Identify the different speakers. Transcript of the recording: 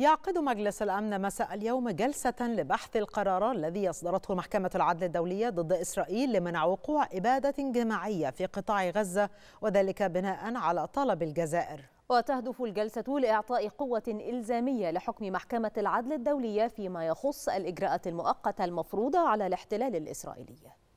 Speaker 1: يعقد مجلس الأمن مساء اليوم جلسة لبحث القرار الذي أصدرته محكمة العدل الدولية ضد إسرائيل لمنع وقوع إبادة جماعية في قطاع غزة وذلك بناء على طلب الجزائر
Speaker 2: وتهدف الجلسة لإعطاء قوة إلزامية لحكم محكمة العدل الدولية فيما يخص الإجراءات المؤقتة المفروضة على الاحتلال الإسرائيلي